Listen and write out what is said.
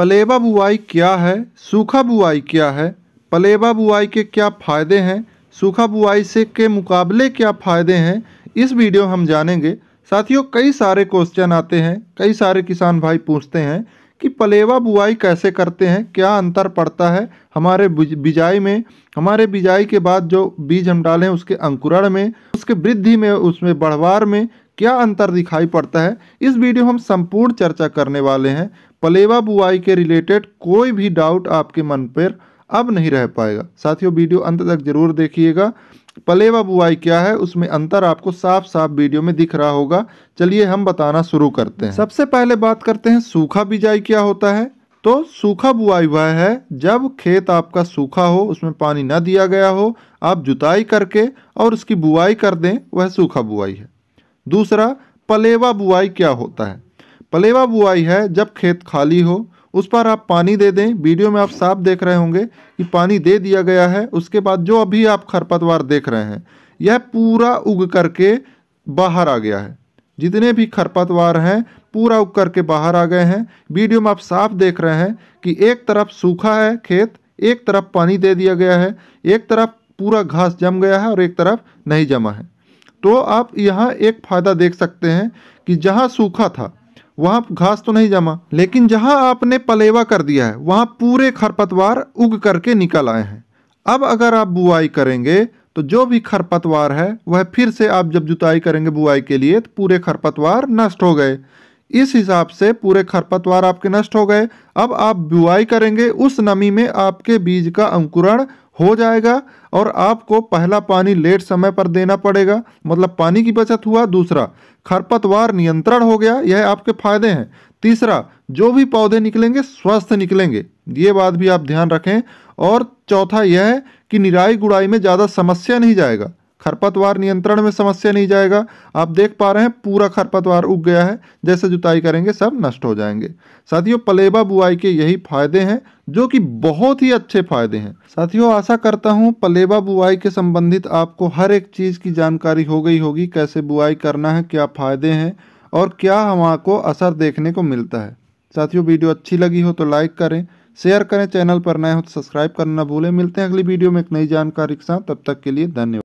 पलेवा बुआई क्या है सूखा बुआई क्या है पलेवा बुआई के क्या फ़ायदे हैं सूखा बुआई से के मुकाबले क्या फ़ायदे हैं इस वीडियो हम जानेंगे साथियों कई सारे क्वेश्चन आते हैं कई सारे किसान भाई पूछते हैं कि पलेवा बुआई कैसे करते हैं क्या अंतर पड़ता है हमारे बिजाई में हमारे बिजाई के बाद जो बीज हम डालें उसके अंकुरण में उसके वृद्धि में उसमें बढ़वार में क्या अंतर दिखाई पड़ता है इस वीडियो हम संपूर्ण चर्चा करने वाले हैं पलेवा बुआई के रिलेटेड कोई भी डाउट आपके मन पर अब नहीं रह पाएगा साथियों वीडियो अंत तक जरूर देखिएगा पलेवा बुआई क्या है उसमें अंतर आपको साफ साफ वीडियो में दिख रहा होगा चलिए हम बताना शुरू करते हैं सबसे पहले बात करते हैं सूखा बिजाई क्या होता है तो सूखा बुआई वह है जब खेत आपका सूखा हो उसमें पानी ना दिया गया हो आप जुताई करके और उसकी बुआई कर दें वह सूखा बुआई है दूसरा पलेवा बुआई क्या होता है पलेवा बुआई है जब खेत खाली हो उस पर आप पानी दे दें वीडियो में आप साफ देख रहे होंगे कि पानी दे दिया गया है उसके बाद जो अभी आप खरपतवार देख रहे हैं यह पूरा उग करके बाहर आ गया है जितने भी खरपतवार हैं पूरा उग करके बाहर आ गए हैं वीडियो में आप साफ देख रहे हैं कि एक तरफ सूखा है खेत एक तरफ पानी दे दिया गया है एक तरफ पूरा घास जम गया है और एक तरफ नहीं जमा है तो आप यहाँ एक फ़ायदा देख सकते हैं कि जहाँ सूखा था वहाँ घास तो नहीं जमा लेकिन जहाँ आपने पलेवा कर दिया है वहाँ पूरे खरपतवार उग करके निकल आए हैं अब अगर आप बुआई करेंगे तो जो भी खरपतवार है वह फिर से आप जब जुताई करेंगे बुआई के लिए तो पूरे खरपतवार नष्ट हो गए इस हिसाब से पूरे खरपतवार आपके नष्ट हो गए अब आप बुआई करेंगे उस नमी में आपके बीज का अंकुरण हो जाएगा और आपको पहला पानी लेट समय पर देना पड़ेगा मतलब पानी की बचत हुआ दूसरा खरपतवार नियंत्रण हो गया यह आपके फायदे हैं तीसरा जो भी पौधे निकलेंगे स्वस्थ निकलेंगे ये बात भी आप ध्यान रखें और चौथा यह है कि निराई गुड़ाई में ज़्यादा समस्या नहीं जाएगा खरपतवार नियंत्रण में समस्या नहीं जाएगा आप देख पा रहे हैं पूरा खरपतवार उग गया है जैसे जुताई करेंगे सब नष्ट हो जाएंगे साथियों पलेबा बुआई के यही फायदे हैं जो कि बहुत ही अच्छे फायदे हैं साथियों आशा करता हूँ पलेबा बुआई के संबंधित आपको हर एक चीज़ की जानकारी हो गई होगी कैसे बुआई करना है क्या फ़ायदे हैं और क्या को असर देखने को मिलता है साथियों वीडियो अच्छी लगी हो तो लाइक करें शेयर करें चैनल पर नए हो तो सब्सक्राइब करना भूलें मिलते हैं अगली वीडियो में एक नई जानकारी के साथ तब तक के लिए धन्यवाद